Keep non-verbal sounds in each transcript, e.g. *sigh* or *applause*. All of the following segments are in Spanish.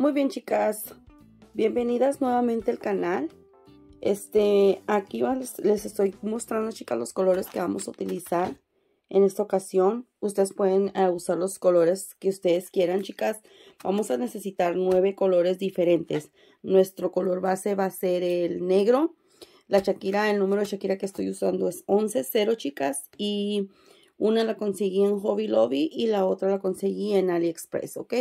Muy bien chicas, bienvenidas nuevamente al canal. Este, aquí les, estoy mostrando chicas los colores que vamos a utilizar en esta ocasión. Ustedes pueden eh, usar los colores que ustedes quieran chicas. Vamos a necesitar nueve colores diferentes. Nuestro color base va a ser el negro. La Shakira, el número de Shakira que estoy usando es 11-0 chicas y una la conseguí en Hobby Lobby y la otra la conseguí en AliExpress, ¿ok?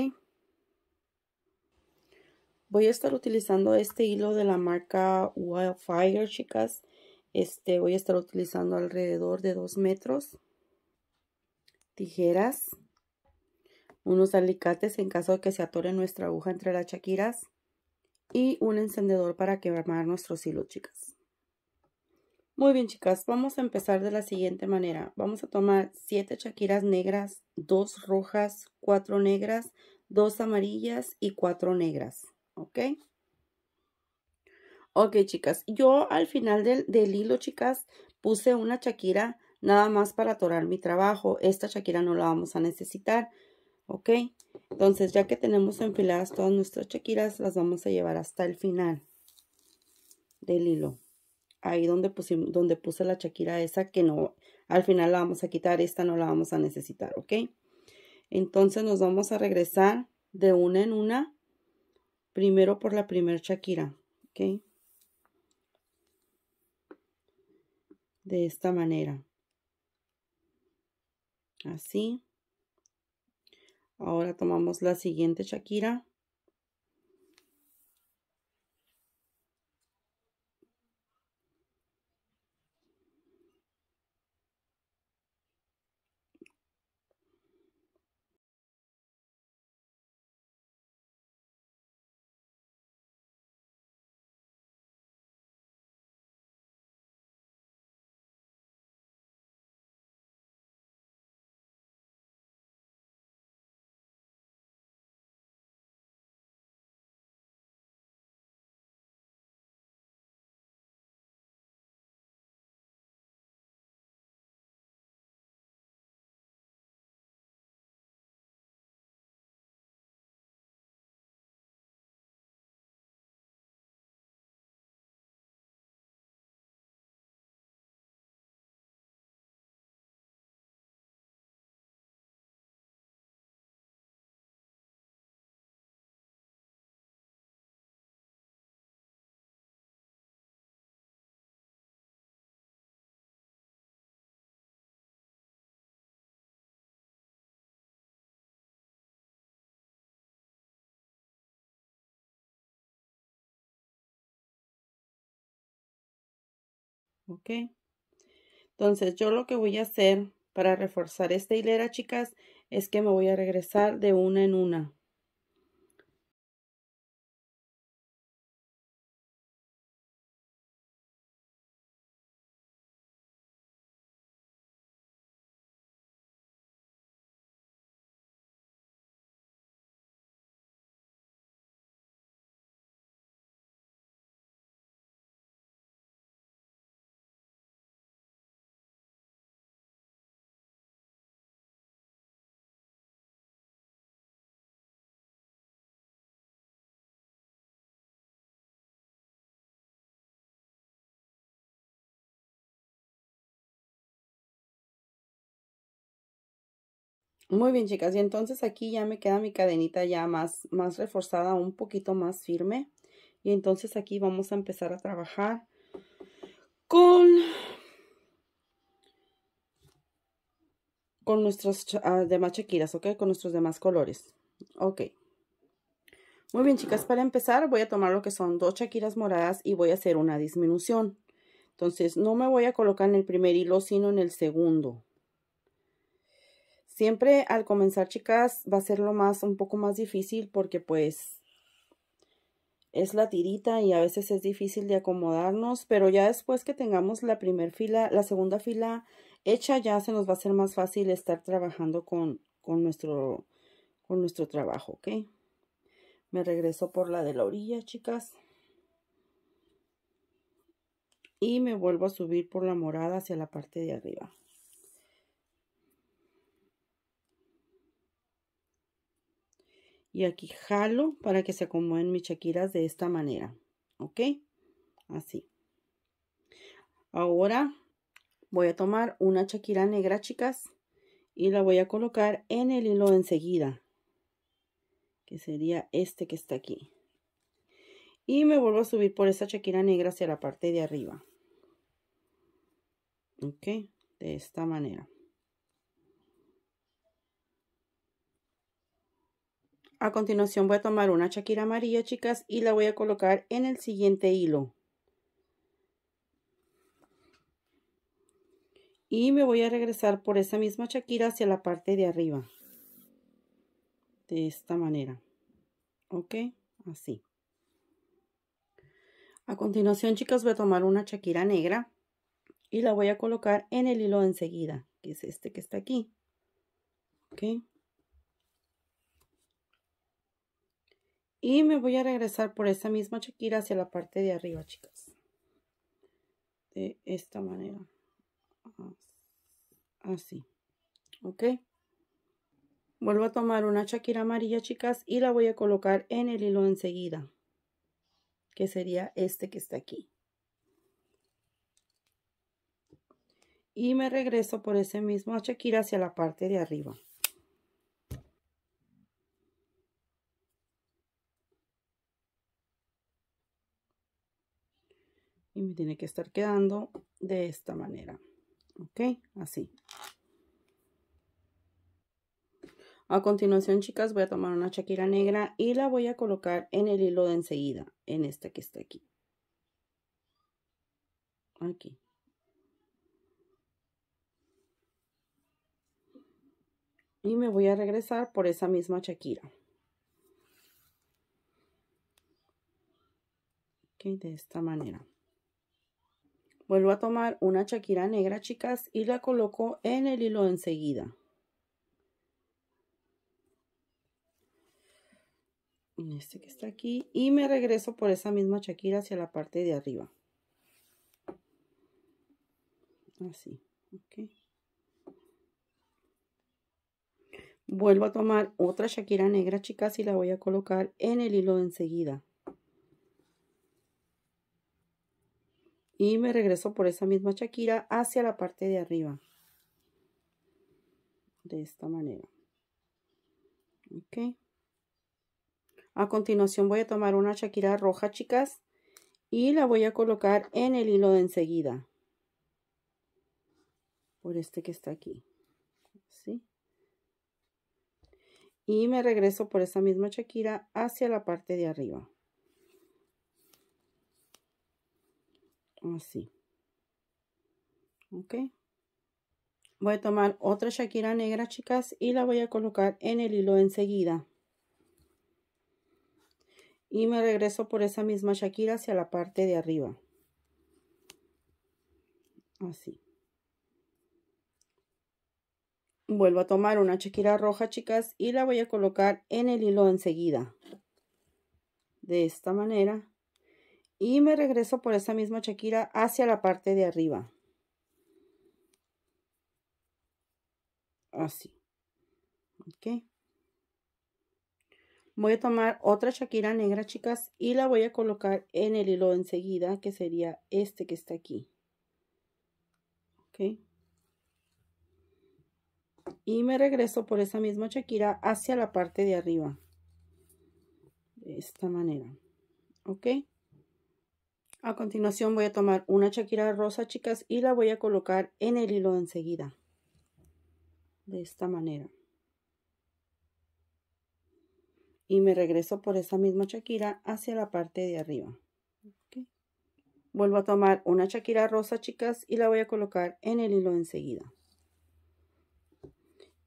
Voy a estar utilizando este hilo de la marca Wildfire, chicas. Este voy a estar utilizando alrededor de 2 metros. Tijeras. Unos alicates en caso de que se atore nuestra aguja entre las chaquiras. Y un encendedor para quemar nuestros hilos, chicas. Muy bien, chicas. Vamos a empezar de la siguiente manera. Vamos a tomar 7 chaquiras negras, 2 rojas, 4 negras, 2 amarillas y 4 negras. ¿Ok? Ok, chicas. Yo al final del, hilo, chicas, puse una chaquira nada más para atorar mi trabajo. Esta chaquira no la vamos a necesitar. ¿Ok? Entonces, ya que tenemos enfiladas todas nuestras chaquiras las vamos a llevar hasta el final del hilo. Ahí donde, pusimos, donde puse la chaquira esa que no, al final la vamos a quitar. Esta no la vamos a necesitar, ¿ok? Entonces, nos vamos a regresar de una en una Primero por la primera Shakira, ¿ok? De esta manera. Así. Ahora tomamos la siguiente Shakira. ok entonces yo lo que voy a hacer para reforzar esta hilera chicas es que me voy a regresar de una en una Muy bien, chicas. Y entonces aquí ya me queda mi cadenita ya más, más reforzada, un poquito más firme. Y entonces aquí vamos a empezar a trabajar con, con nuestras ah, demás chaquiras, ¿ok? Con nuestros demás colores. Ok. Muy bien, chicas. Para empezar voy a tomar lo que son dos chaquiras moradas y voy a hacer una disminución. Entonces no me voy a colocar en el primer hilo, sino en el segundo. Siempre al comenzar, chicas, va a ser lo más, un poco más difícil porque pues es la tirita y a veces es difícil de acomodarnos, pero ya después que tengamos la primera fila, la segunda fila hecha, ya se nos va a ser más fácil estar trabajando con, con, nuestro, con nuestro trabajo, ¿ok? Me regreso por la de la orilla, chicas. Y me vuelvo a subir por la morada hacia la parte de arriba. y aquí jalo para que se acomoden mis chaquiras de esta manera ok así ahora voy a tomar una chaquira negra chicas y la voy a colocar en el hilo enseguida que sería este que está aquí y me vuelvo a subir por esa chaquira negra hacia la parte de arriba ok de esta manera A continuación voy a tomar una chaquira amarilla, chicas, y la voy a colocar en el siguiente hilo. Y me voy a regresar por esa misma chaquira hacia la parte de arriba. De esta manera. ¿Ok? Así. A continuación, chicas, voy a tomar una chaquira negra y la voy a colocar en el hilo enseguida, que es este que está aquí. ¿Ok? Y me voy a regresar por esa misma chaquira hacia la parte de arriba, chicas. De esta manera. Ah, así. ¿Ok? Vuelvo a tomar una chaquira amarilla, chicas, y la voy a colocar en el hilo enseguida. Que sería este que está aquí. Y me regreso por ese mismo chaquira hacia la parte de arriba. tiene que estar quedando de esta manera ok así a continuación chicas voy a tomar una chaquira negra y la voy a colocar en el hilo de enseguida en esta que está aquí aquí y me voy a regresar por esa misma chaquira ok de esta manera Vuelvo a tomar una chaquira negra, chicas, y la coloco en el hilo enseguida. En Este que está aquí. Y me regreso por esa misma chaquira hacia la parte de arriba. Así. Okay. Vuelvo a tomar otra chaquira negra, chicas, y la voy a colocar en el hilo enseguida. y me regreso por esa misma chaquira hacia la parte de arriba de esta manera ok a continuación voy a tomar una chaquira roja chicas y la voy a colocar en el hilo de enseguida por este que está aquí ¿sí? y me regreso por esa misma chaquira hacia la parte de arriba así voy a tomar otra shakira negra chicas y la voy a colocar en el hilo enseguida y me regreso por esa misma shakira hacia la parte de arriba así vuelvo a tomar una shakira roja chicas y la voy a colocar en el hilo enseguida de esta manera y me regreso por esa misma chaquira hacia la parte de arriba. Así. Ok. Voy a tomar otra chaquira negra, chicas, y la voy a colocar en el hilo enseguida, que sería este que está aquí. Ok. Y me regreso por esa misma chaquira hacia la parte de arriba. De esta manera. Ok. A continuación voy a tomar una chaquira rosa, chicas, y la voy a colocar en el hilo enseguida. De esta manera. Y me regreso por esa misma chaquira hacia la parte de arriba. Vuelvo a tomar una chaquira rosa, chicas, y la voy a colocar en el hilo enseguida.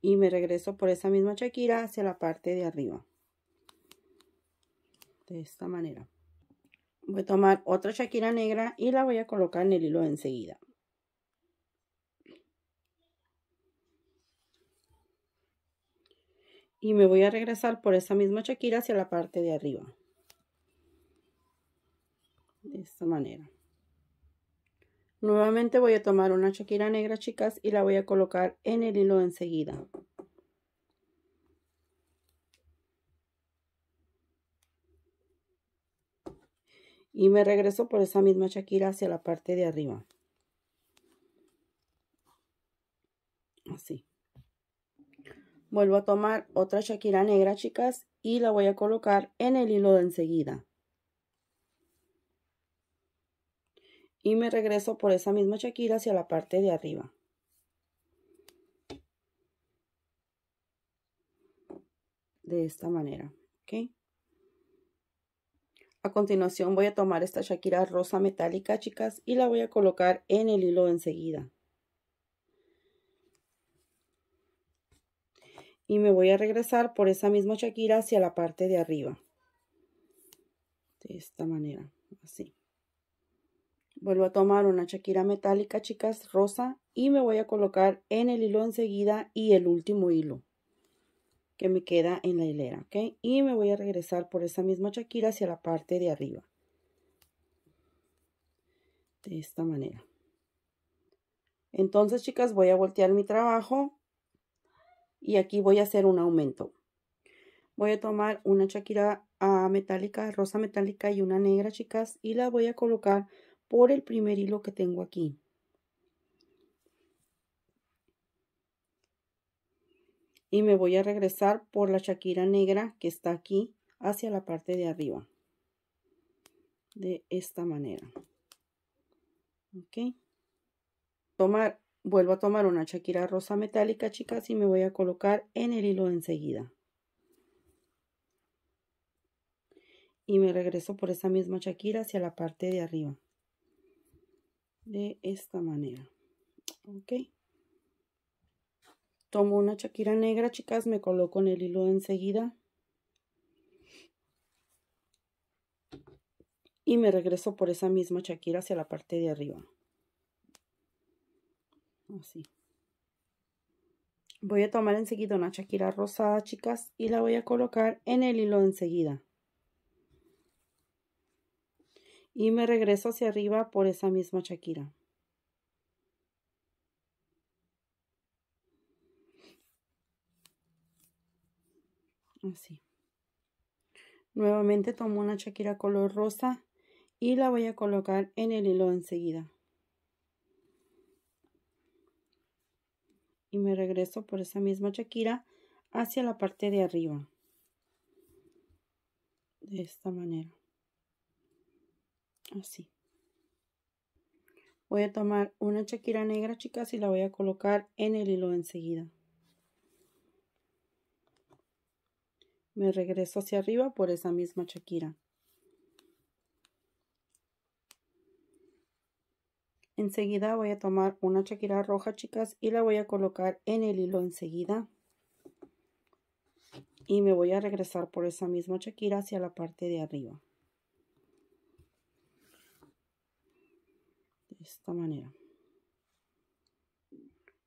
Y me regreso por esa misma chaquira hacia la parte de arriba. De esta manera voy a tomar otra shakira negra y la voy a colocar en el hilo enseguida. Y me voy a regresar por esa misma chaquira hacia la parte de arriba. De esta manera. Nuevamente voy a tomar una shakira negra, chicas, y la voy a colocar en el hilo enseguida. y me regreso por esa misma Shakira hacia la parte de arriba. Así. Vuelvo a tomar otra Shakira negra, chicas, y la voy a colocar en el hilo de enseguida. Y me regreso por esa misma Shakira hacia la parte de arriba. De esta manera, ¿ok? A continuación voy a tomar esta Shakira rosa metálica, chicas, y la voy a colocar en el hilo enseguida. Y me voy a regresar por esa misma Shakira hacia la parte de arriba. De esta manera, así. Vuelvo a tomar una Shakira metálica, chicas, rosa, y me voy a colocar en el hilo enseguida y el último hilo que me queda en la hilera, ¿ok? Y me voy a regresar por esa misma chaquira hacia la parte de arriba. De esta manera. Entonces, chicas, voy a voltear mi trabajo y aquí voy a hacer un aumento. Voy a tomar una chaquira a ah, metálica, rosa metálica y una negra, chicas, y la voy a colocar por el primer hilo que tengo aquí. y me voy a regresar por la chaquira negra que está aquí hacia la parte de arriba de esta manera ok tomar vuelvo a tomar una chaquira rosa metálica chicas y me voy a colocar en el hilo enseguida y me regreso por esa misma chaquira hacia la parte de arriba de esta manera ok Tomo una chaquira negra, chicas, me coloco en el hilo enseguida. Y me regreso por esa misma chaquira hacia la parte de arriba. Así. Voy a tomar enseguida una chaquira rosada, chicas, y la voy a colocar en el hilo enseguida. Y me regreso hacia arriba por esa misma chaquira. así nuevamente tomo una chaquira color rosa y la voy a colocar en el hilo enseguida y me regreso por esa misma chaquira hacia la parte de arriba de esta manera así voy a tomar una chaquira negra chicas y la voy a colocar en el hilo enseguida me regreso hacia arriba por esa misma chaquira. Enseguida voy a tomar una chaquira roja, chicas, y la voy a colocar en el hilo enseguida. Y me voy a regresar por esa misma chaquira hacia la parte de arriba. De esta manera.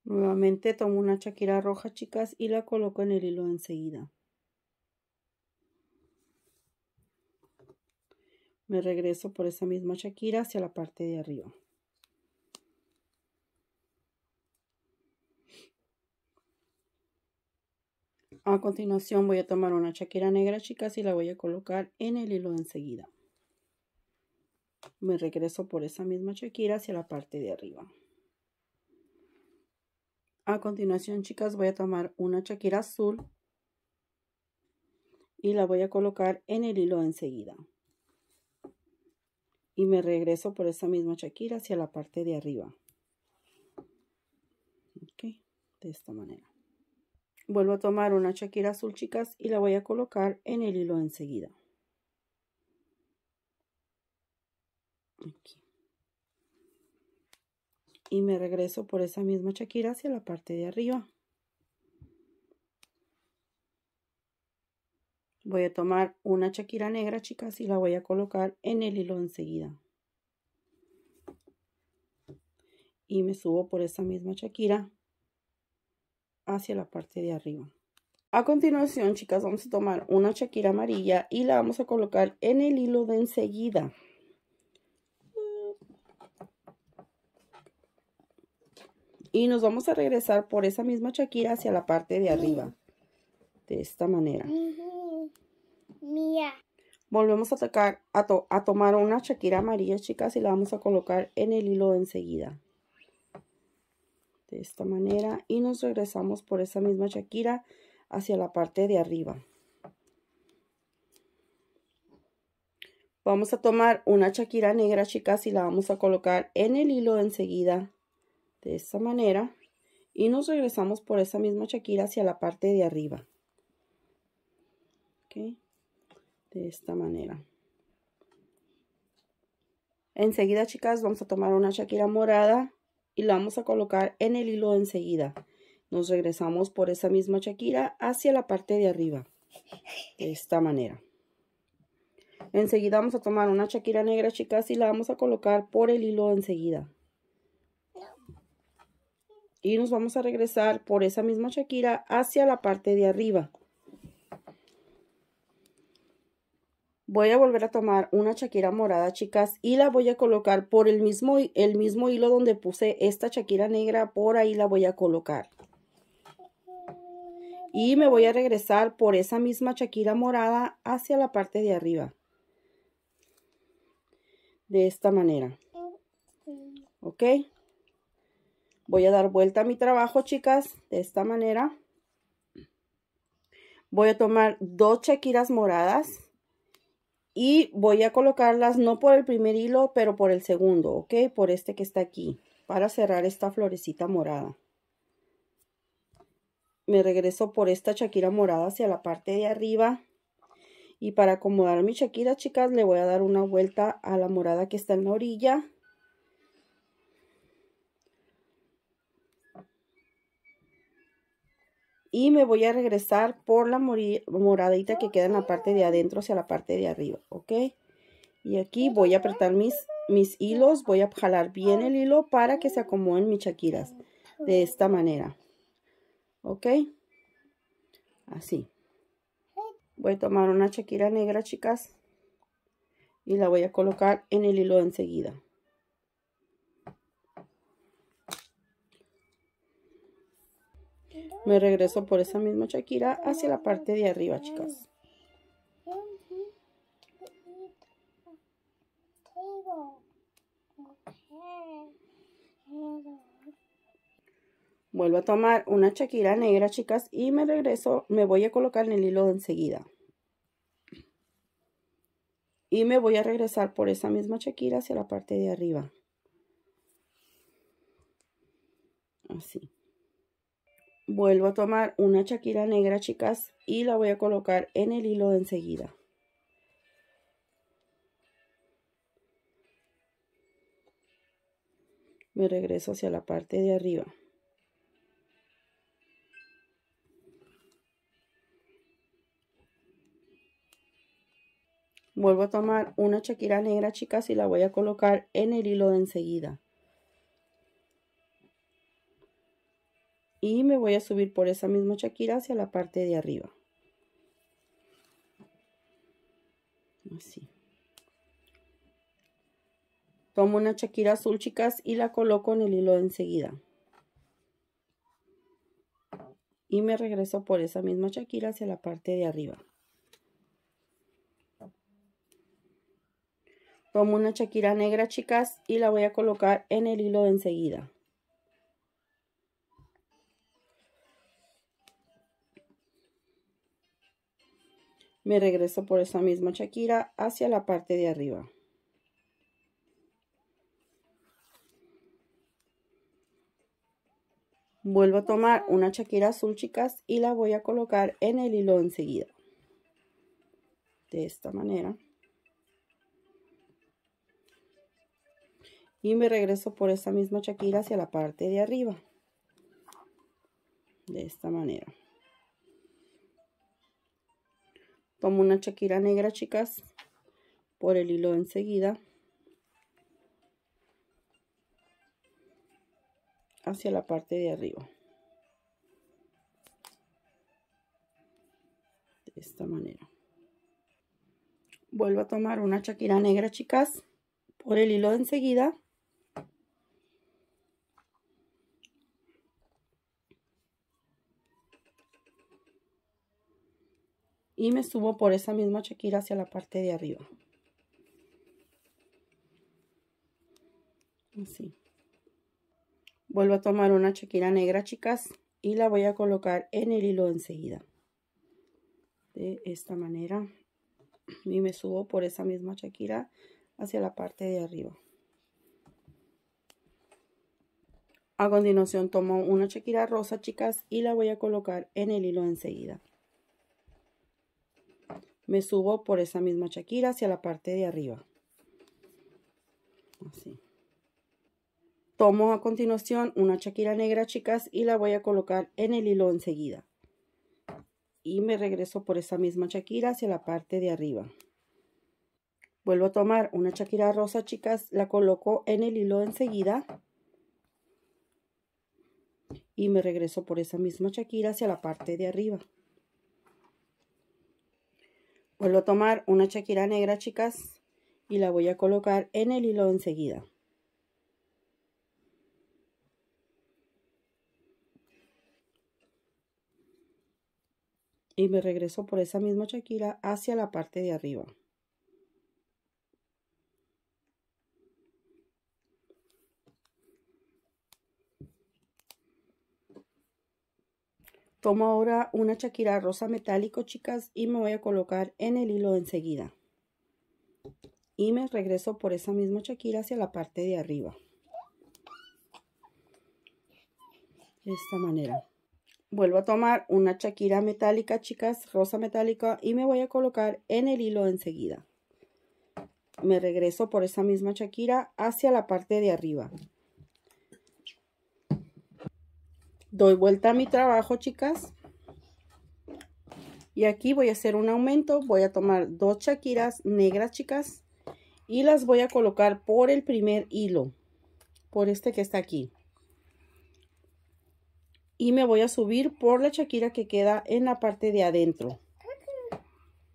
Nuevamente tomo una chaquira roja, chicas, y la coloco en el hilo enseguida. me regreso por esa misma chaquira hacia la parte de arriba. A continuación voy a tomar una chaquira negra, chicas, y la voy a colocar en el hilo enseguida. Me regreso por esa misma chaquira hacia la parte de arriba. A continuación, chicas, voy a tomar una chaquira azul y la voy a colocar en el hilo enseguida y me regreso por esa misma chaquira hacia la parte de arriba. de esta manera. Vuelvo a tomar una chaquira azul, chicas, y la voy a colocar en el hilo enseguida. Y me regreso por esa misma chaquira hacia la parte de arriba. Voy a tomar una chaquira negra, chicas, y la voy a colocar en el hilo enseguida. Y me subo por esa misma chaquira hacia la parte de arriba. A continuación, chicas, vamos a tomar una chaquira amarilla y la vamos a colocar en el hilo de enseguida. Y nos vamos a regresar por esa misma chaquira hacia la parte de arriba. De esta manera mía. Volvemos a, tocar, a, tomar una chaquira amarilla, chicas, y la vamos a colocar en el hilo enseguida. De esta manera. Y nos regresamos por esa misma chaquira hacia la parte de arriba. Vamos a tomar una chaquira negra, chicas, y la vamos a colocar en el hilo enseguida. De esta manera. Y nos regresamos por esa misma chaquira hacia la parte de arriba. Okay de esta manera. Enseguida, chicas, vamos a tomar una chaquira morada y la vamos a colocar en el hilo enseguida. Nos regresamos por esa misma chaquira hacia la parte de arriba, de esta manera. Enseguida vamos a tomar una chaquira negra, chicas, y la vamos a colocar por el hilo enseguida. Y nos vamos a regresar por esa misma chaquira hacia la parte de arriba. voy a volver a tomar una chaquira morada, chicas, y la voy a colocar por el mismo, el mismo hilo donde puse esta chaquira negra, por ahí la voy a colocar. Y me voy a regresar por esa misma chaquira morada hacia la parte de arriba. De esta manera. ¿Ok? Voy a dar vuelta a mi trabajo, chicas, de esta manera. Voy a tomar dos chaquiras moradas y voy a colocarlas no por el primer hilo pero por el segundo ok por este que está aquí para cerrar esta florecita morada me regreso por esta chaquira morada hacia la parte de arriba y para acomodar mi chaquira chicas le voy a dar una vuelta a la morada que está en la orilla y me voy a regresar por la moradita que queda en la parte de adentro hacia la parte de arriba, ¿ok? Y aquí voy a apretar mis, mis hilos, voy a jalar bien el hilo para que se acomoden mis chaquiras, de esta manera, ¿ok? Así. Voy a tomar una chaquira negra, chicas, y la voy a colocar en el hilo enseguida. Me regreso por esa misma chaquira hacia la parte de arriba, chicas. Vuelvo a tomar una Shakira negra, chicas, y me regreso, me voy a colocar en el hilo de enseguida. Y me voy a regresar por esa misma chaquira hacia la parte de arriba. Así vuelvo a tomar una chaquira negra chicas y la voy a colocar en el hilo de enseguida me regreso hacia la parte de arriba vuelvo a tomar una chaquira negra chicas y la voy a colocar en el hilo de enseguida y me voy a subir por esa misma chaquira hacia la parte de arriba. Así. Tomo una chaquira azul, chicas, y la coloco en el hilo de enseguida. Y me regreso por esa misma chaquira hacia la parte de arriba. Tomo una chaquira negra, chicas, y la voy a colocar en el hilo de enseguida. me regreso por esa misma chaquira hacia la parte de arriba. Vuelvo a tomar una chaquira azul, chicas, y la voy a colocar en el hilo enseguida. De esta manera. Y me regreso por esa misma chaquira hacia la parte de arriba. De esta manera. tomo una chaquira negra chicas por el hilo enseguida hacia la parte de arriba de esta manera vuelvo a tomar una chaquira negra chicas por el hilo enseguida y me subo por esa misma chiquita hacia la parte de arriba. Así. Vuelvo a tomar una chequira negra, chicas, y la voy a colocar en el hilo enseguida. De esta manera. Y me subo por esa misma chiquita hacia la parte de arriba. A continuación tomo una chequira rosa, chicas, y la voy a colocar en el hilo enseguida me subo por esa misma chaquira hacia la parte de arriba. Tomo a continuación una chaquira negra, chicas, y la voy a colocar en el hilo enseguida. Y me regreso por esa misma chaquira hacia la parte de arriba. Vuelvo a tomar una chaquira rosa, chicas, la coloco en el hilo enseguida. Y me regreso por esa misma chaquira hacia la parte de arriba. Vuelvo a tomar una chaquira negra, chicas, y la voy a colocar en el hilo enseguida. Y me regreso por esa misma chaquira hacia la parte de arriba. Tomo ahora una chaquira rosa metálico, chicas, y me voy a colocar en el hilo enseguida. Y me regreso por esa misma chaquira hacia la parte de arriba. De esta manera. Vuelvo a tomar una chaquira metálica, chicas, rosa metálica, y me voy a colocar en el hilo enseguida. Me regreso por esa misma chaquira hacia la parte de arriba. doy vuelta a mi trabajo chicas y aquí voy a hacer un aumento voy a tomar dos chaquiras negras chicas y las voy a colocar por el primer hilo por este que está aquí y me voy a subir por la chaquira que queda en la parte de adentro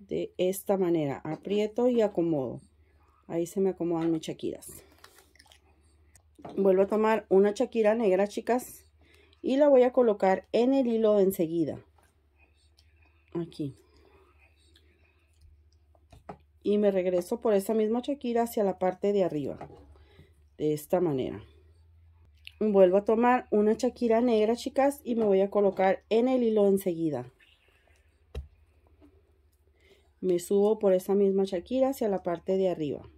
de esta manera aprieto y acomodo ahí se me acomodan mis chaquiras vuelvo a tomar una chaquira negra chicas y la voy a colocar en el hilo enseguida aquí y me regreso por esa misma chaquira hacia la parte de arriba de esta manera vuelvo a tomar una chaquira negra chicas y me voy a colocar en el hilo enseguida me subo por esa misma chaquira hacia la parte de arriba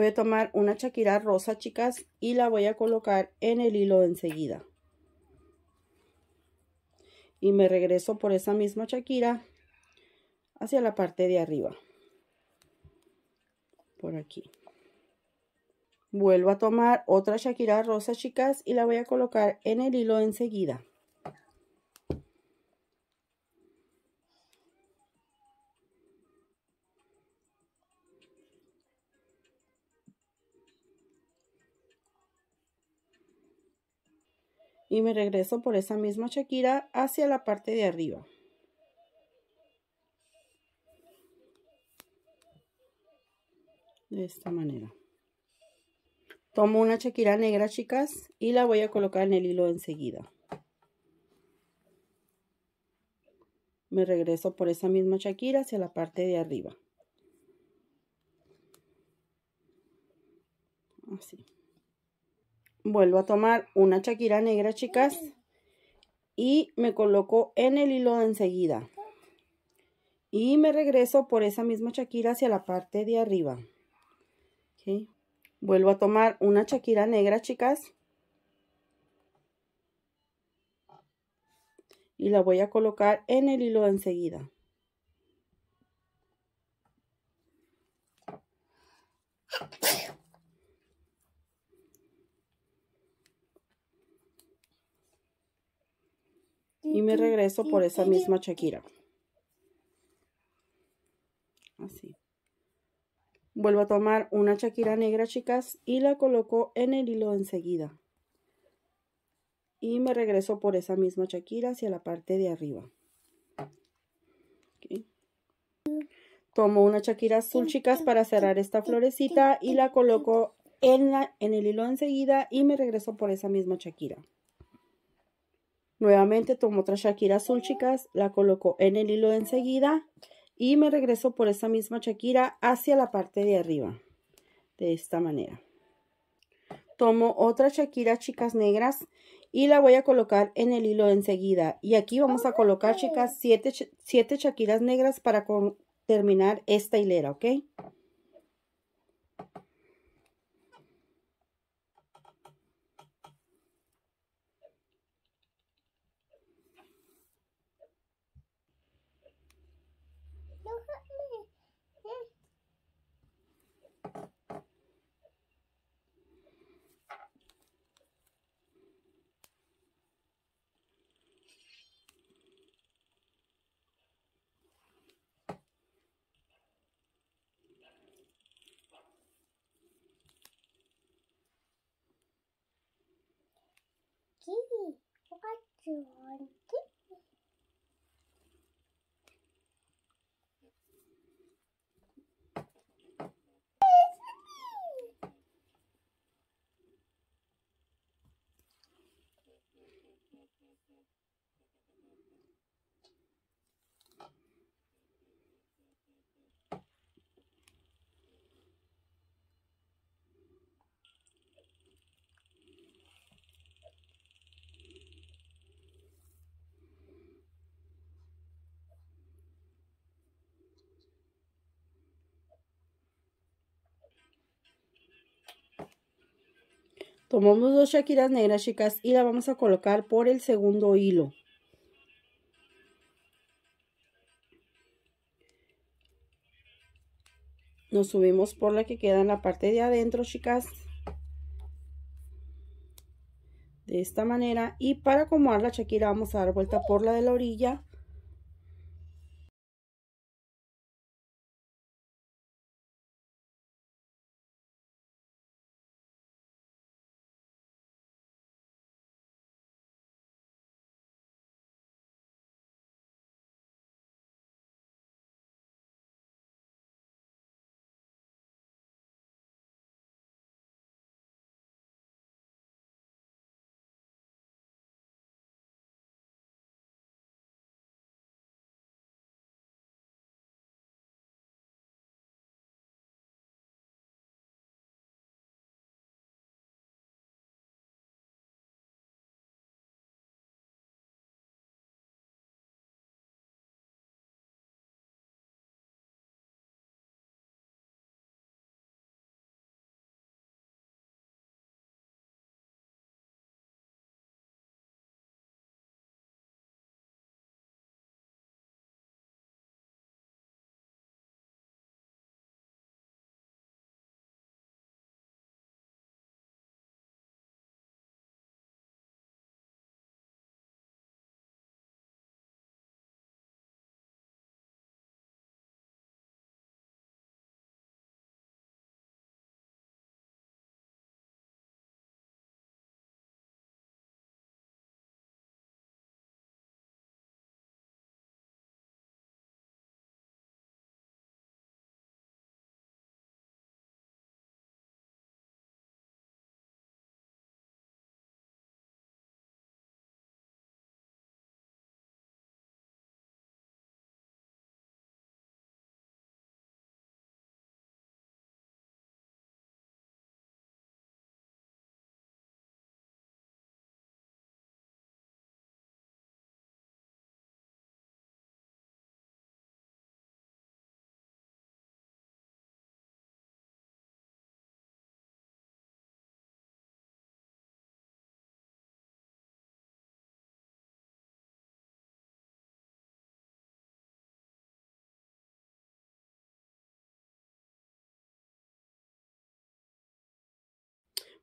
Voy a tomar una chaquira rosa, chicas, y la voy a colocar en el hilo enseguida. Y me regreso por esa misma chaquira hacia la parte de arriba. Por aquí. Vuelvo a tomar otra chaquira rosa, chicas, y la voy a colocar en el hilo enseguida. y me regreso por esa misma chaquira hacia la parte de arriba. De esta manera. Tomo una chaquira negra, chicas, y la voy a colocar en el hilo enseguida. Me regreso por esa misma chaquira hacia la parte de arriba. Así vuelvo a tomar una chaquira negra chicas y me coloco en el hilo enseguida y me regreso por esa misma chaquira hacia la parte de arriba vuelvo a tomar una chaquira negra chicas y la voy a colocar en el hilo de enseguida y me regreso por esa misma chaquira. Así. Vuelvo a tomar una chaquira negra, chicas, y la coloco en el hilo enseguida. Y me regreso por esa misma chaquira hacia la parte de arriba. Tomo una chaquira azul, chicas, para cerrar esta florecita y la coloco en, en el hilo enseguida y me regreso por esa misma chaquira. Nuevamente tomo otra Shakira azul, chicas, la colocó en el hilo enseguida y me regreso por esa misma Shakira hacia la parte de arriba, de esta manera. Tomo otra Shakira, chicas negras, y la voy a colocar en el hilo enseguida. Y aquí vamos a colocar, chicas, siete, siete Shakiras negras para terminar esta hilera, ¿ok? kitty. What do you want? Tomamos dos shakiras negras, chicas, y la vamos a colocar por el segundo hilo. Nos subimos por la que queda en la parte de adentro, chicas. De esta manera. Y para acomodar la shakira vamos a dar vuelta por la de la orilla.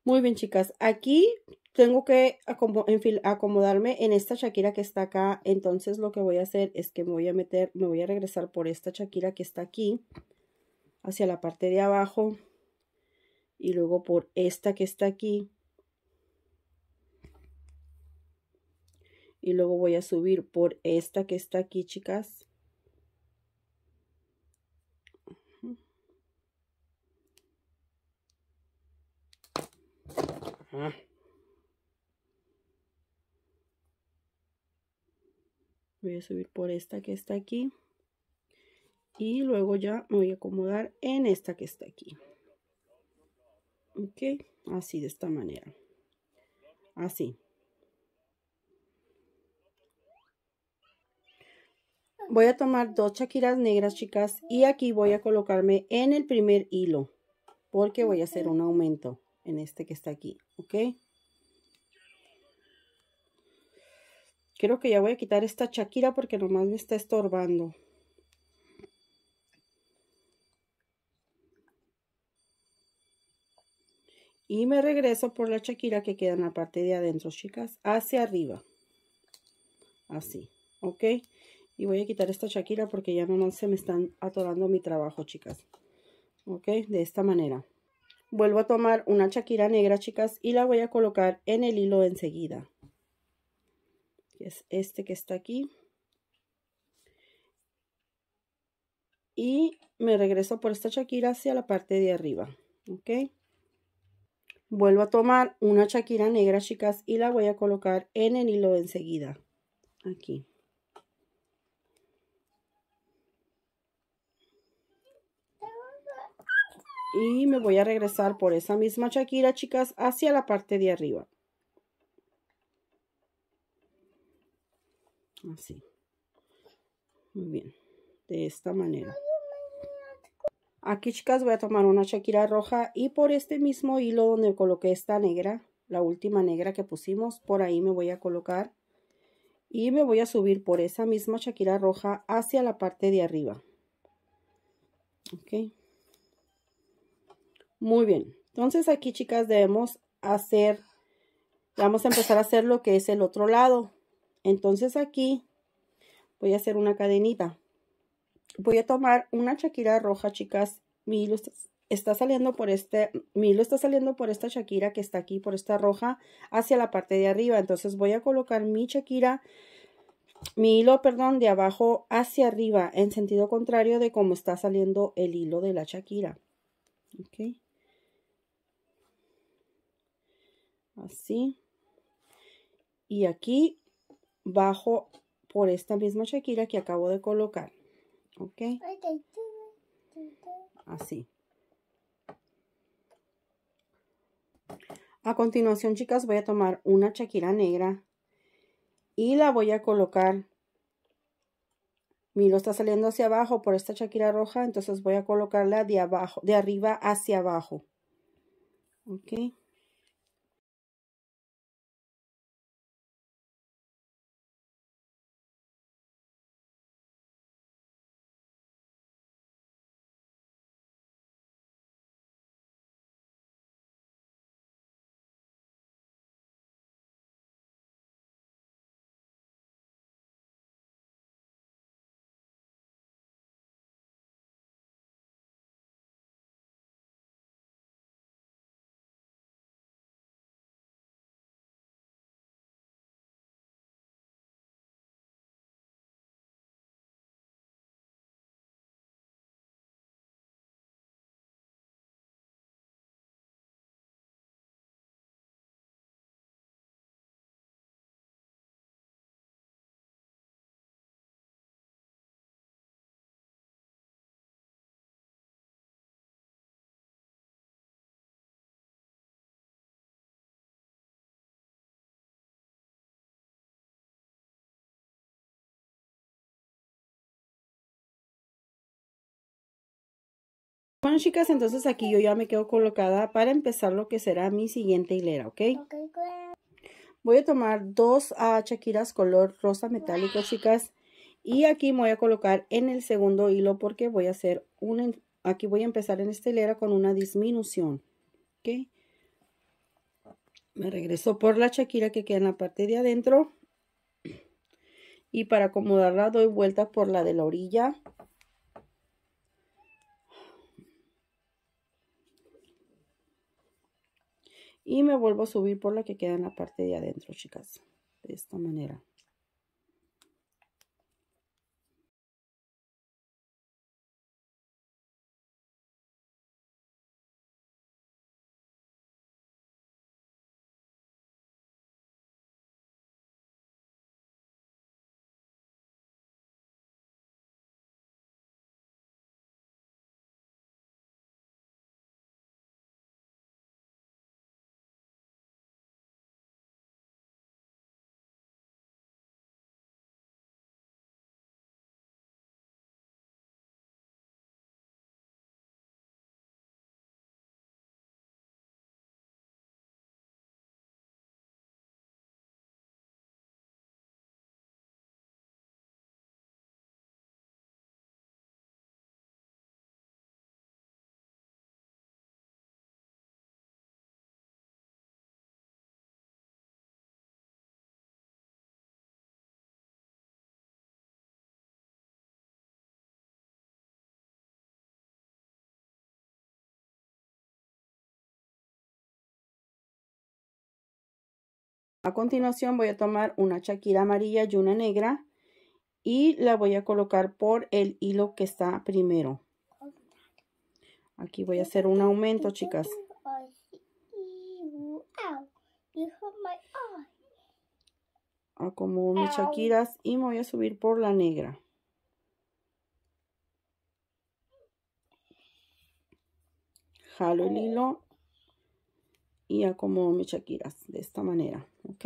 Muy bien, chicas. Aquí tengo que acomodarme en esta Shakira que está acá. Entonces lo que voy a hacer es que me voy a meter, me voy a regresar por esta Shakira que está aquí. Hacia la parte de abajo. Y luego por esta que está aquí. Y luego voy a subir por esta que está aquí, chicas. Mm. voy a subir por esta que está aquí y luego ya me voy a acomodar en esta que está aquí ok así de esta manera así voy a tomar dos chaquiras negras chicas y aquí voy a colocarme en el primer hilo porque voy a hacer un aumento en este que está aquí, ¿ok? Creo que ya voy a quitar esta chaquira. porque nomás me está estorbando. Y me regreso por la chaquira. que queda en la parte de adentro, chicas, hacia arriba. Así, ¿ok? Y voy a quitar esta chaquira. porque ya nomás se me están atorando mi trabajo, chicas. ¿Ok? De esta manera. Vuelvo a tomar una chaquira negra, chicas, y la voy a colocar en el hilo enseguida. Es este que está aquí. Y me regreso por esta chaquira hacia la parte de arriba. ¿Ok? Vuelvo a tomar una chaquira negra, chicas, y la voy a colocar en el hilo enseguida. Aquí. y me voy a regresar por esa misma chaquira, chicas, hacia la parte de arriba. Así. Muy bien. De esta manera. Aquí, chicas, voy a tomar una chaquira roja y por este mismo hilo donde coloqué esta negra, la última negra que pusimos, por ahí me voy a colocar y me voy a subir por esa misma chaquira roja hacia la parte de arriba. Ok. Muy bien. Entonces aquí, chicas, debemos hacer, vamos a empezar a hacer lo que es el otro lado. Entonces aquí voy a hacer una cadenita. Voy a tomar una chaquira roja, chicas. Mi hilo está, saliendo por este, mi hilo está saliendo por esta chaquira que está aquí, por esta roja, hacia la parte de arriba. Entonces voy a colocar mi chaquira, mi hilo, perdón, de abajo hacia arriba, en sentido contrario de cómo está saliendo el hilo de la chaquira. Okay. así y aquí bajo por esta misma chaquira que acabo de colocar ok así a continuación chicas voy a tomar una chaquira negra y la voy a colocar mi lo está saliendo hacia abajo por esta chaquira roja entonces voy a colocarla de abajo de arriba hacia abajo ok Bueno, chicas, entonces aquí yo ya me quedo colocada para empezar lo que será mi siguiente hilera, ¿ok? Voy a tomar dos chaquiras ah, color rosa metálico, chicas. Y aquí me voy a colocar en el segundo hilo porque voy a hacer una... Aquí voy a empezar en esta hilera con una disminución, ¿ok? Me regreso por la chaquira que queda en la parte de adentro. Y para acomodarla doy vuelta por la de la orilla y me vuelvo a subir por la que queda en la parte de adentro chicas de esta manera A continuación voy a tomar una chaquira amarilla y una negra y la voy a colocar por el hilo que está primero. Aquí voy a hacer un aumento, chicas. Acomodo mis chaquiras y me voy a subir por la negra. Jalo el hilo y acomodo mis chaquiras de esta manera, ¿ok?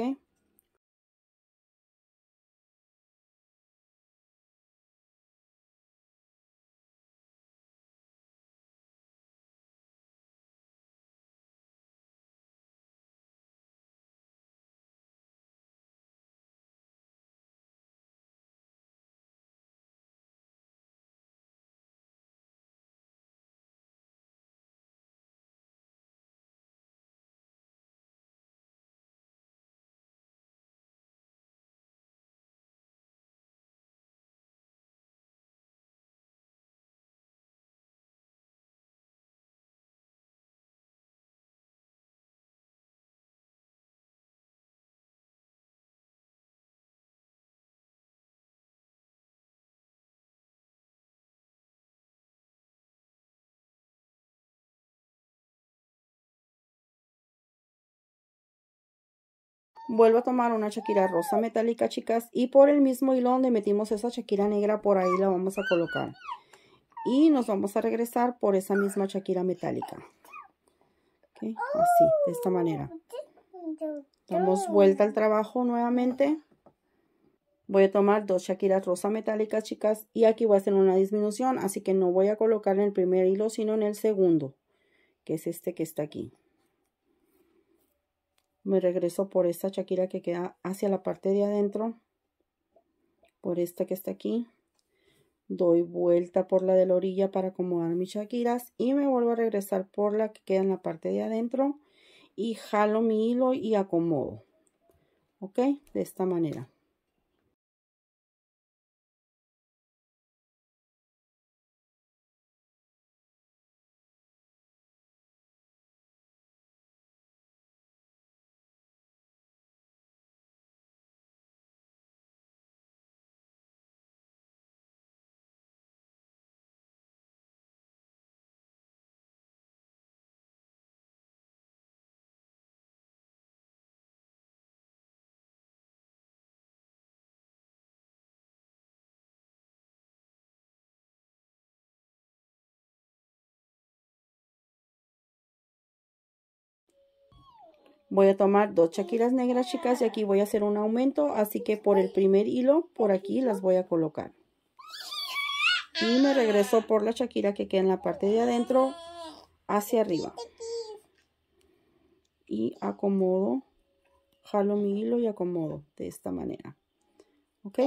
Vuelvo a tomar una chaquira rosa metálica, chicas. Y por el mismo hilo donde metimos esa chaquira negra, por ahí la vamos a colocar. Y nos vamos a regresar por esa misma chaquira metálica. Así, de esta manera. Damos vuelta al trabajo nuevamente. Voy a tomar dos chaquiras rosa metálicas, chicas. Y aquí voy a hacer una disminución, así que no voy a colocar en el primer hilo, sino en el segundo. Que es este que está aquí me regreso por esta chaquira que queda hacia la parte de adentro por esta que está aquí doy vuelta por la de la orilla para acomodar mis chaquiras y me vuelvo a regresar por la que queda en la parte de adentro y jalo mi hilo y acomodo ok de esta manera voy a tomar dos chaquiras negras chicas y aquí voy a hacer un aumento así que por el primer hilo por aquí las voy a colocar y me regreso por la chaquira que queda en la parte de adentro hacia arriba y acomodo jalo mi hilo y acomodo de esta manera ok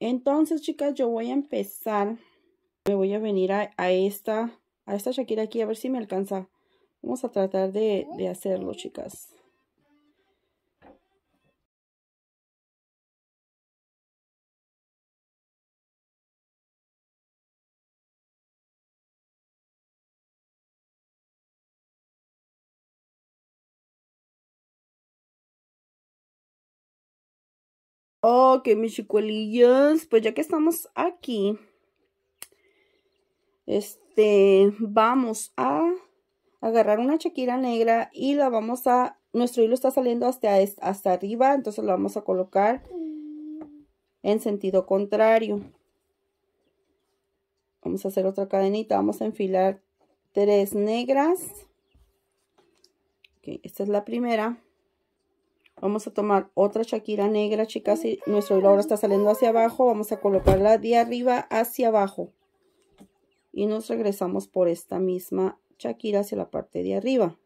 Entonces, chicas, yo voy a empezar. Me voy a venir a, esta, a esta Shakira aquí, a ver si me alcanza. Vamos a tratar de hacerlo, chicas. que mis chicuelillos, pues ya que estamos aquí, este, vamos a agarrar una chaquira negra y la vamos a, nuestro hilo está saliendo hasta, hasta arriba, entonces lo vamos a colocar en sentido contrario. Vamos a hacer otra cadenita, vamos a enfilar tres negras. esta es la primera. Vamos a tomar otra chaquira negra, chicas. nuestro hilo ahora está saliendo hacia abajo, vamos a colocarla de arriba hacia abajo. Y nos regresamos por esta misma chaquira hacia la parte de arriba.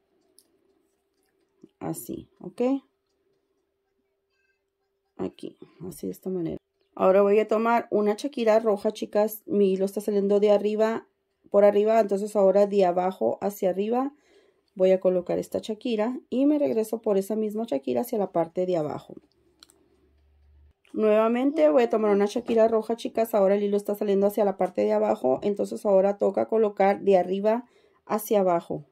Así, ¿ok? Aquí, así de esta manera. Ahora voy a tomar una chaquira roja, chicas. Mi hilo está saliendo de arriba, por arriba. Entonces ahora de abajo hacia arriba voy a colocar esta chaquira y me regreso por esa misma chaquira hacia la parte de abajo. Nuevamente voy a tomar una chaquira roja, chicas. Ahora el hilo está saliendo hacia la parte de abajo. Entonces ahora toca colocar de arriba hacia abajo.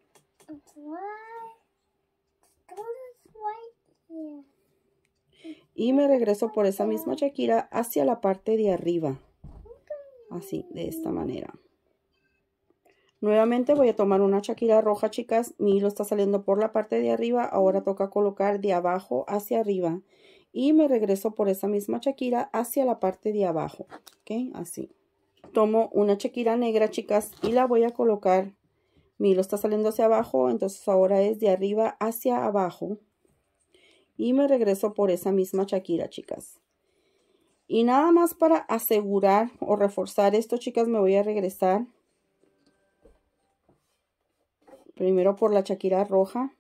Y me regreso por esa misma chaquira hacia la parte de arriba. Así, de esta manera. Nuevamente voy a tomar una chaquira roja, chicas. Mi hilo está saliendo por la parte de arriba. Ahora toca colocar de abajo hacia arriba. Y me regreso por esa misma chaquira hacia la parte de abajo. ¿Ok? Así. Tomo una chaquira negra, chicas, y la voy a colocar. Mi hilo está saliendo hacia abajo, entonces ahora es de arriba hacia abajo. Y me regreso por esa misma chaquira, chicas. Y nada más para asegurar o reforzar esto, chicas, me voy a regresar primero por la chaquira roja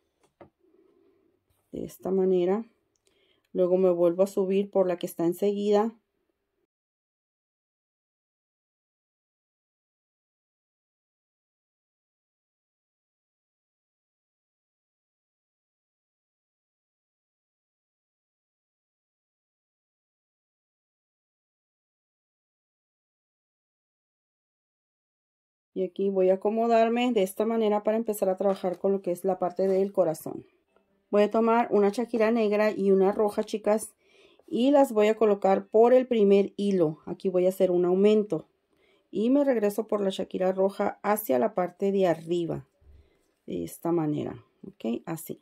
de esta manera luego me vuelvo a subir por la que está enseguida y aquí voy a acomodarme de esta manera para empezar a trabajar con lo que es la parte del corazón voy a tomar una chaquira negra y una roja chicas y las voy a colocar por el primer hilo aquí voy a hacer un aumento y me regreso por la chaquira roja hacia la parte de arriba de esta manera ok así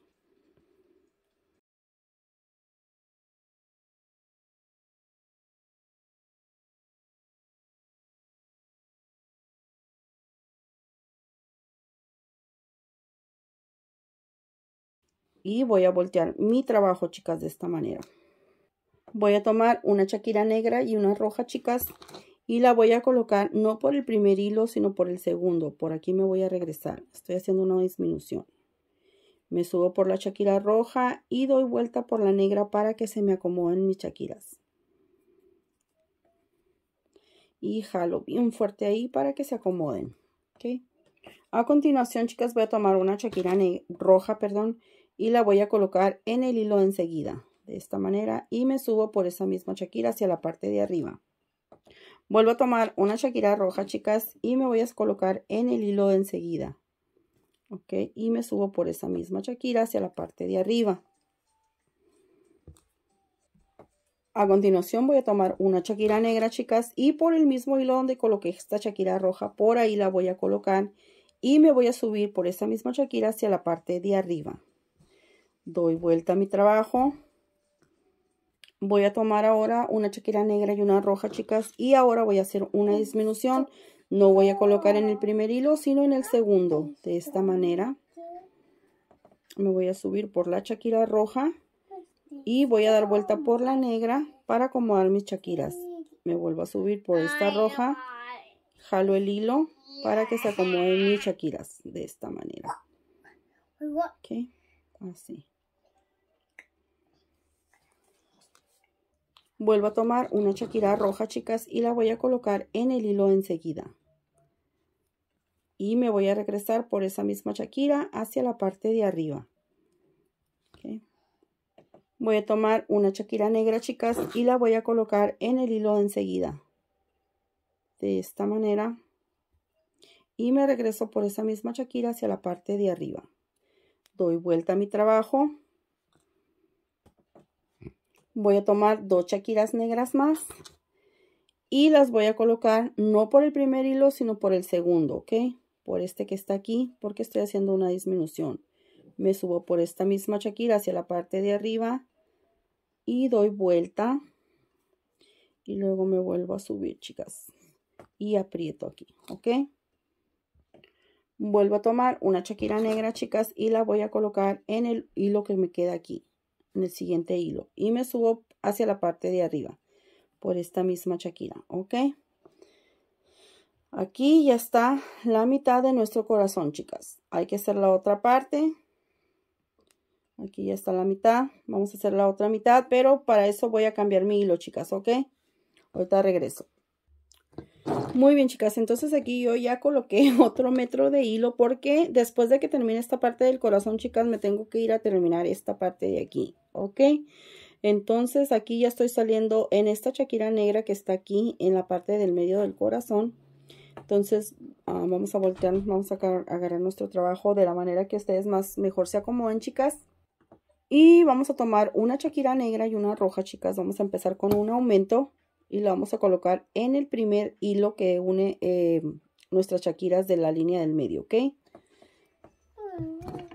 y voy a voltear mi trabajo, chicas, de esta manera. Voy a tomar una chaquira negra y una roja, chicas, y la voy a colocar no por el primer hilo, sino por el segundo. Por aquí me voy a regresar. Estoy haciendo una disminución. Me subo por la chaquira roja y doy vuelta por la negra para que se me acomoden mis chaquiras. Y jalo bien fuerte ahí para que se acomoden. A continuación, chicas, voy a tomar una chaquira roja, perdón, y la voy a colocar en el hilo enseguida de esta manera y me subo por esa misma chaquira hacia la parte de arriba vuelvo a tomar una chaquira roja chicas y me voy a colocar en el hilo enseguida ok y me subo por esa misma chaquira hacia la parte de arriba a continuación voy a tomar una chaquira negra chicas y por el mismo hilo donde coloqué esta chaquira roja por ahí la voy a colocar y me voy a subir por esa misma chaquira hacia la parte de arriba doy vuelta a mi trabajo voy a tomar ahora una chaquira negra y una roja chicas y ahora voy a hacer una disminución no voy a colocar en el primer hilo sino en el segundo de esta manera me voy a subir por la chaquira roja y voy a dar vuelta por la negra para acomodar mis chaquiras me vuelvo a subir por esta roja jalo el hilo para que se acomoden mis chaquiras de esta manera así Vuelvo a tomar una chaquira roja, chicas, y la voy a colocar en el hilo enseguida. Y me voy a regresar por esa misma chaquira hacia la parte de arriba. Voy a tomar una chaquira negra, chicas, y la voy a colocar en el hilo enseguida. De esta manera. Y me regreso por esa misma chaquira hacia la parte de arriba. Doy vuelta a mi trabajo voy a tomar dos chaquiras negras más y las voy a colocar no por el primer hilo sino por el segundo ok por este que está aquí porque estoy haciendo una disminución me subo por esta misma chaquira hacia la parte de arriba y doy vuelta y luego me vuelvo a subir chicas y aprieto aquí ok vuelvo a tomar una chaquira negra chicas y la voy a colocar en el hilo que me queda aquí en el siguiente hilo y me subo hacia la parte de arriba por esta misma chaquira ok aquí ya está la mitad de nuestro corazón chicas hay que hacer la otra parte aquí ya está la mitad vamos a hacer la otra mitad pero para eso voy a cambiar mi hilo chicas ok ahorita regreso muy bien chicas, entonces aquí yo ya coloqué *laughs* otro metro de hilo porque después de que termine esta parte del corazón chicas me tengo que ir a terminar esta parte de aquí, ok. Entonces aquí ya estoy saliendo en esta chaquira negra que está aquí en la parte del medio del corazón. Entonces ah, vamos a voltear, vamos a agarrar nuestro trabajo de la manera que ustedes más mejor se acomoden chicas. Y vamos a tomar una chaquira negra y una roja chicas, vamos a empezar con un aumento y lo vamos a colocar en el primer hilo que une eh, nuestras chaquiras de la línea del medio, ¿ok? Ah.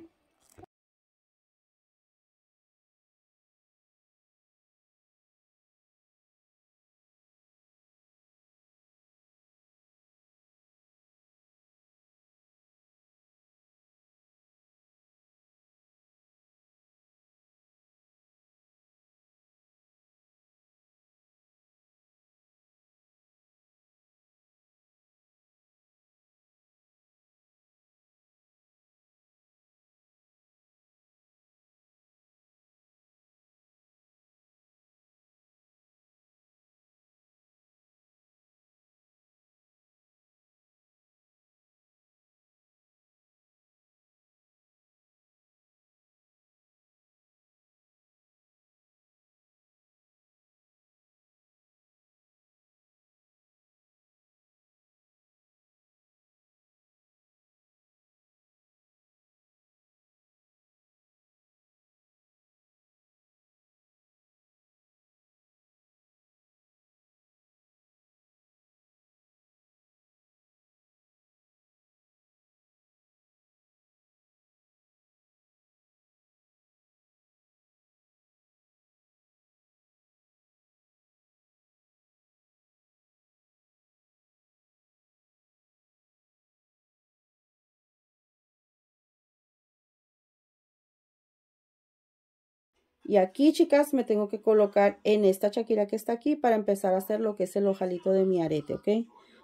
Y aquí, chicas, me tengo que colocar en esta chaquira que está aquí para empezar a hacer lo que es el ojalito de mi arete, ¿ok?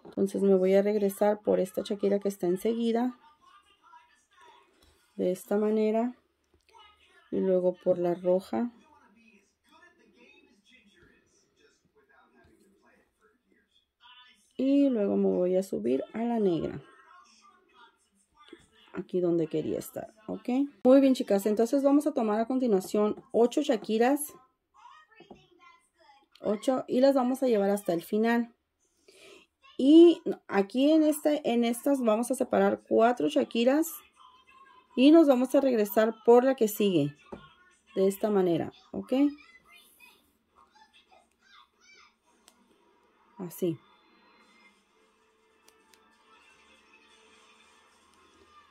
Entonces me voy a regresar por esta chaquira que está enseguida. De esta manera. Y luego por la roja. Y luego me voy a subir a la negra aquí donde quería estar, ¿ok? Muy bien, chicas, entonces vamos a tomar a continuación ocho shakiras, 8, y las vamos a llevar hasta el final. Y aquí en, este, en estas vamos a separar cuatro shakiras y nos vamos a regresar por la que sigue, de esta manera, ¿ok? Así.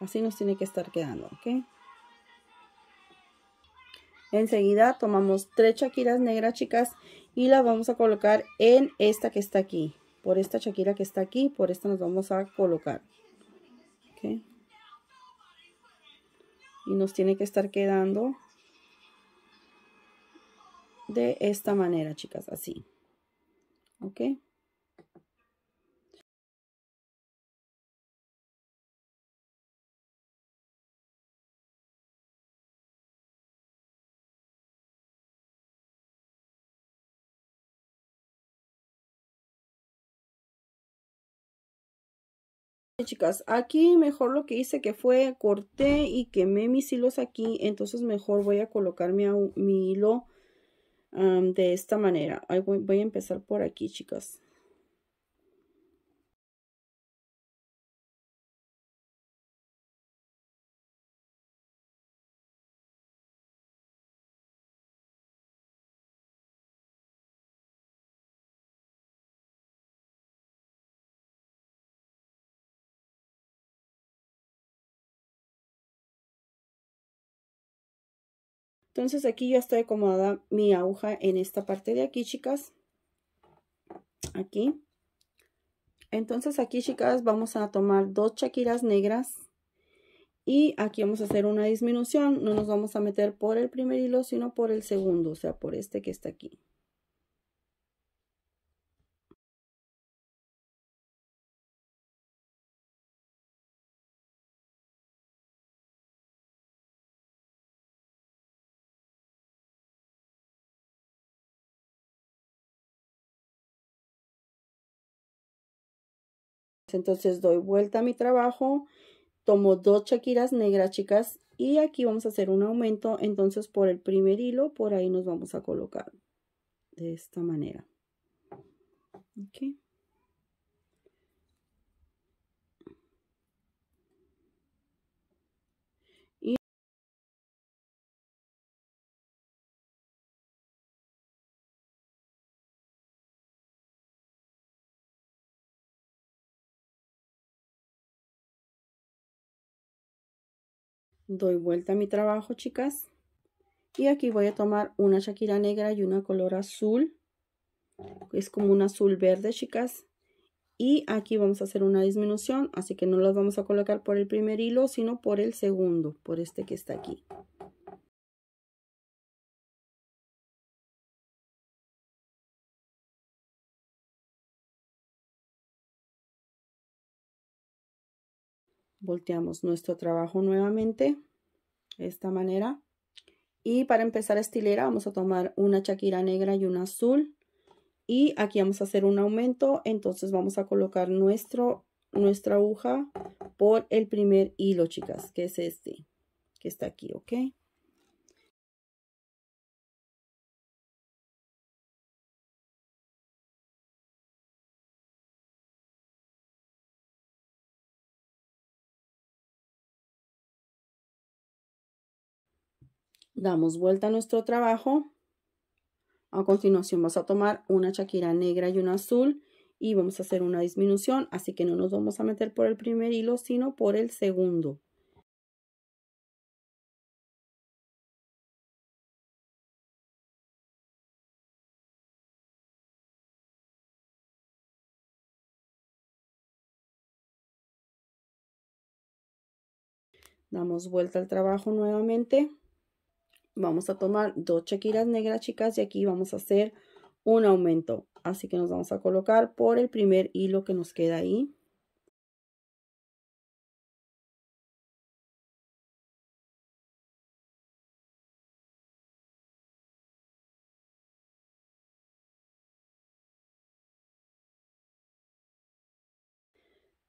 Así nos tiene que estar quedando, ¿ok? Enseguida tomamos tres chaquiras negras, chicas, y las vamos a colocar en esta que está aquí. Por esta chaquira que está aquí, por esta nos vamos a colocar. ¿Ok? Y nos tiene que estar quedando de esta manera, chicas, así. ¿Ok? Chicas, aquí mejor lo que hice que fue corté y quemé mis hilos aquí, entonces mejor voy a colocar mi, hilo de esta manera. voy a empezar por aquí, chicas. Entonces aquí ya estoy acomodada mi aguja en esta parte de aquí, chicas. Aquí. Entonces aquí, chicas, vamos a tomar dos chaquiras negras. Y aquí vamos a hacer una disminución. No nos vamos a meter por el primer hilo, sino por el segundo. O sea, por este que está aquí. Entonces doy vuelta a mi trabajo, tomo dos chaquiras negras, chicas, y aquí vamos a hacer un aumento. Entonces por el primer hilo, por ahí nos vamos a colocar de esta manera. doy vuelta a mi trabajo chicas y aquí voy a tomar una shakira negra y una color azul es como un azul verde chicas y aquí vamos a hacer una disminución así que no las vamos a colocar por el primer hilo sino por el segundo por este que está aquí volteamos nuestro trabajo nuevamente de esta manera y para empezar estilera vamos a tomar una chaquira negra y una azul y aquí vamos a hacer un aumento entonces vamos a colocar nuestro nuestra aguja por el primer hilo chicas que es este que está aquí ok Damos vuelta a nuestro trabajo. A continuación vamos a tomar una chaquira negra y una azul y vamos a hacer una disminución, así que no nos vamos a meter por el primer hilo, sino por el segundo. Damos vuelta al trabajo nuevamente vamos a tomar dos chaquiras negras, chicas, y aquí vamos a hacer un aumento. Así que nos vamos a colocar por el primer hilo que nos queda ahí.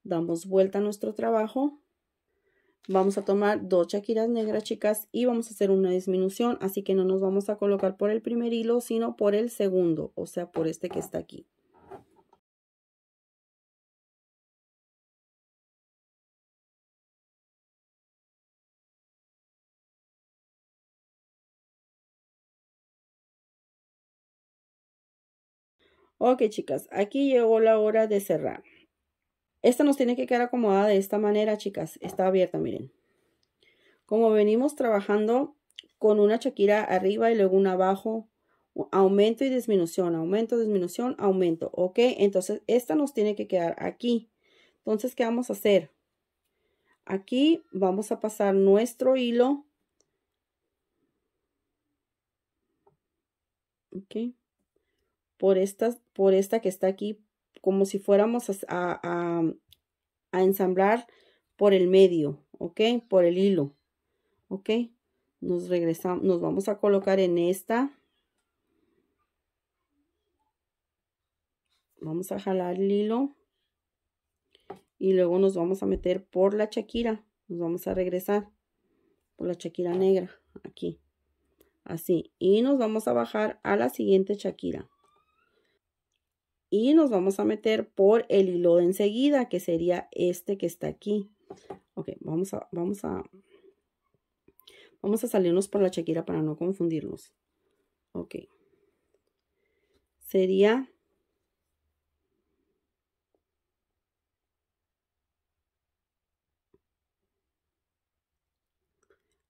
Damos vuelta a nuestro trabajo Vamos a tomar dos chaquiras negras, chicas, y vamos a hacer una disminución. Así que no nos vamos a colocar por el primer hilo, sino por el segundo, o sea, por este que está aquí. Ok, chicas, aquí llegó la hora de cerrar. Esta nos tiene que quedar acomodada de esta manera, chicas. Está abierta, miren. Como venimos trabajando con una chaquira arriba y luego una abajo, aumento y disminución, aumento, disminución, aumento, ¿ok? Entonces, esta nos tiene que quedar aquí. Entonces, ¿qué vamos a hacer? Aquí vamos a pasar nuestro hilo. ¿Ok? Por, por esta que está aquí, como si fuéramos a, ensamblar por el medio, ¿ok? Por el hilo, ¿ok? Nos regresamos, nos vamos a colocar en esta. Vamos a jalar el hilo. Y luego nos vamos a meter por la chaquira. Nos vamos a regresar por la chaquira negra, aquí. Así. Y nos vamos a bajar a la siguiente chaquira y nos vamos a meter por el hilo de enseguida, que sería este que está aquí. Ok, vamos a, vamos a, vamos a salirnos por la chequera para no confundirnos. Ok. Sería...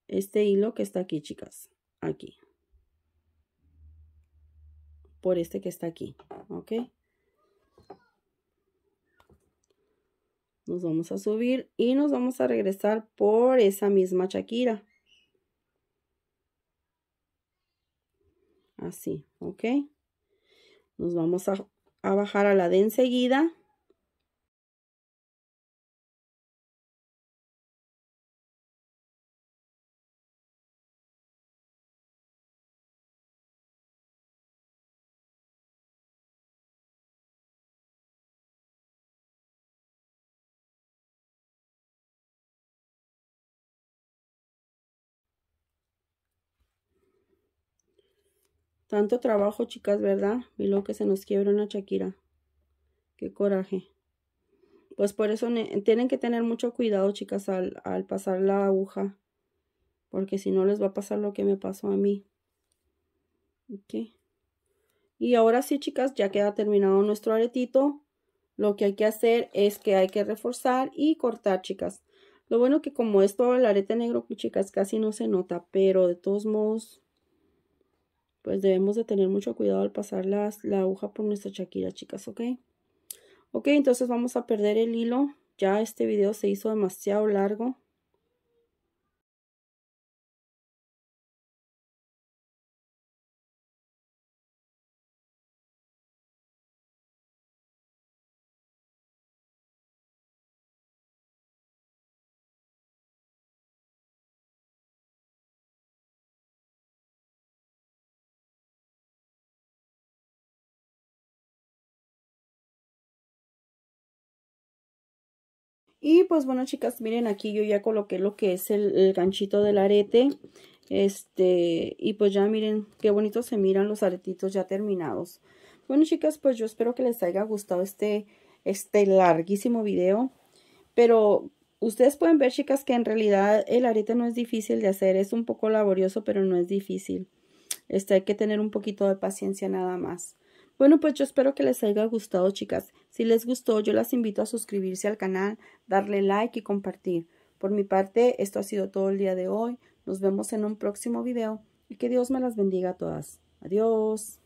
Este hilo que está aquí, chicas. Aquí. Por este que está aquí. Ok. Nos vamos a subir y nos vamos a regresar por esa misma chaquira. Así, ¿ok? Nos vamos a, a bajar a la de enseguida Tanto trabajo, chicas, ¿verdad? Y lo que se nos quiebra una Shakira. Qué coraje. Pues por eso tienen que tener mucho cuidado, chicas, al, al pasar la aguja. Porque si no les va a pasar lo que me pasó a mí. Ok. Y ahora sí, chicas, ya queda terminado nuestro aretito. Lo que hay que hacer es que hay que reforzar y cortar, chicas. Lo bueno que como es todo el arete negro, chicas, casi no se nota. Pero de todos modos, pues debemos de tener mucho cuidado al pasar la aguja por nuestra chaquira, chicas, ¿ok? Ok, entonces vamos a perder el hilo. Ya este video se hizo demasiado largo. Y pues bueno chicas, miren aquí yo ya coloqué lo que es el, ganchito del arete. Este, y pues ya miren qué bonitos se miran los aretitos ya terminados. Bueno chicas, pues yo espero que les haya gustado este, este larguísimo video. Pero ustedes pueden ver chicas que en realidad el arete no es difícil de hacer. Es un poco laborioso, pero no es difícil. Este, hay que tener un poquito de paciencia nada más. Bueno, pues yo espero que les haya gustado chicas. Si les gustó, yo las invito a suscribirse al canal, darle like y compartir. Por mi parte, esto ha sido todo el día de hoy. Nos vemos en un próximo video y que Dios me las bendiga a todas. Adiós.